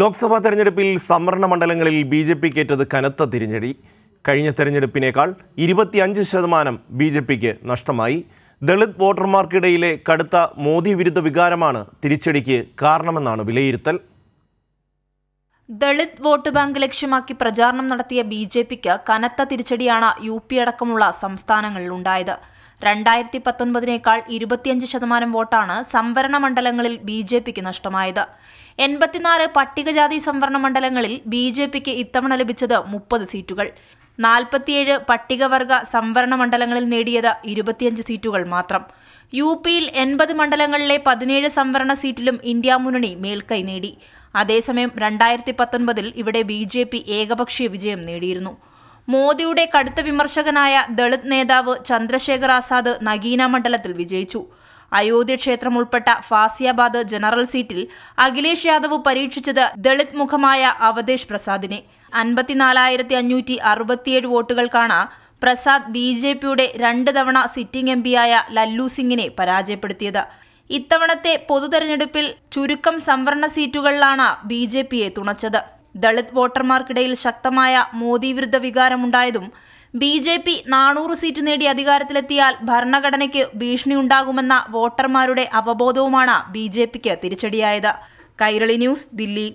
ലോക്സഭാ തെരഞ്ഞെടുപ്പിൽ സംവരണ മണ്ഡലങ്ങളിൽ ബി ജെ ഏറ്റത് കനത്ത തിരിഞ്ഞടി കഴിഞ്ഞ തെരഞ്ഞെടുപ്പിനേക്കാൾ ഇരുപത്തിയഞ്ച് ശതമാനം ബി ജെ പിക്ക് നഷ്ടമായി ദളിത് വോട്ടർമാർക്കിടയിലെ കടുത്ത മോദി വിരുദ്ധ വികാരമാണ് തിരിച്ചടിക്ക് കാരണമെന്നാണ് വിലയിരുത്തൽ ദളിത് വോട്ട് ബാങ്ക് ലക്ഷ്യമാക്കി പ്രചാരണം നടത്തിയ ബി ജെ പിക്ക് കനത്ത തിരിച്ചടിയാണ് യു പി അടക്കമുള്ള സംസ്ഥാനങ്ങളിലുണ്ടായത് രണ്ടായിരത്തി പത്തൊൻപതിനേക്കാൾ ഇരുപത്തിയഞ്ച് ശതമാനം വോട്ടാണ് സംവരണ മണ്ഡലങ്ങളിൽ ബി ജെ പിക്ക് നഷ്ടമായത് എൺപത്തിനാല് പട്ടികജാതി സംവരണ മണ്ഡലങ്ങളിൽ ബി ജെ പിക്ക് ഇത്തവണ ലഭിച്ചത് മുപ്പത് സീറ്റുകൾ നാൽപ്പത്തിയേഴ് പട്ടികവർഗ സംവരണ മണ്ഡലങ്ങളിൽ നേടിയത് ഇരുപത്തിയഞ്ച് സീറ്റുകൾ മാത്രം യു പിയിൽ എൺപത് മണ്ഡലങ്ങളിലെ പതിനേഴ് സംവരണ സീറ്റിലും ഇന്ത്യ മുന്നണി മേൽക്കൈ നേടി അതേസമയം രണ്ടായിരത്തി പത്തൊൻപതിൽ ഇവിടെ ബി ജെ പി ഏകപക്ഷീയ വിജയം നേടിയിരുന്നു മോദിയുടെ കടുത്ത വിമർശകനായ ദളിത് നേതാവ് ചന്ദ്രശേഖർ ആസാദ് നഗീന മണ്ഡലത്തിൽ വിജയിച്ചു അയോധ്യ ക്ഷേത്രം ഉൾപ്പെട്ട ഫാസിയാബാദ് ജനറൽ സീറ്റിൽ അഖിലേഷ് യാദവ് പരീക്ഷിച്ചത് ദളിത് മുഖമായ അവതേഷ് പ്രസാദിനെ അൻപത്തിനാലായിരത്തി അഞ്ഞൂറ്റി അറുപത്തിയേഴ് വോട്ടുകൾക്കാണ് പ്രസാദ് ബി ജെ പിയുടെ രണ്ട് തവണ സിറ്റിംഗ് എം പിയായ ലല്ലു സിംഗിനെ പരാജയപ്പെടുത്തിയത് ഇത്തവണത്തെ പൊതുതെരഞ്ഞെടുപ്പിൽ ചുരുക്കം സംവരണ സീറ്റുകളിലാണ് ബി ജെ പിയെ തുണച്ചത് ദളിത് വോട്ടർമാർക്കിടയിൽ ശക്തമായ മോദി വിരുദ്ധ വികാരമുണ്ടായതും ബി ജെ പി നാനൂറ് സീറ്റ് നേടി അധികാരത്തിലെത്തിയാൽ ഭരണഘടനയ്ക്ക് ഭീഷണിയുണ്ടാകുമെന്ന വോട്ടർമാരുടെ അവബോധവുമാണ് ബി ജെ പിക്ക് തിരിച്ചടിയായത് കൈരളി ന്യൂസ് ദില്ലി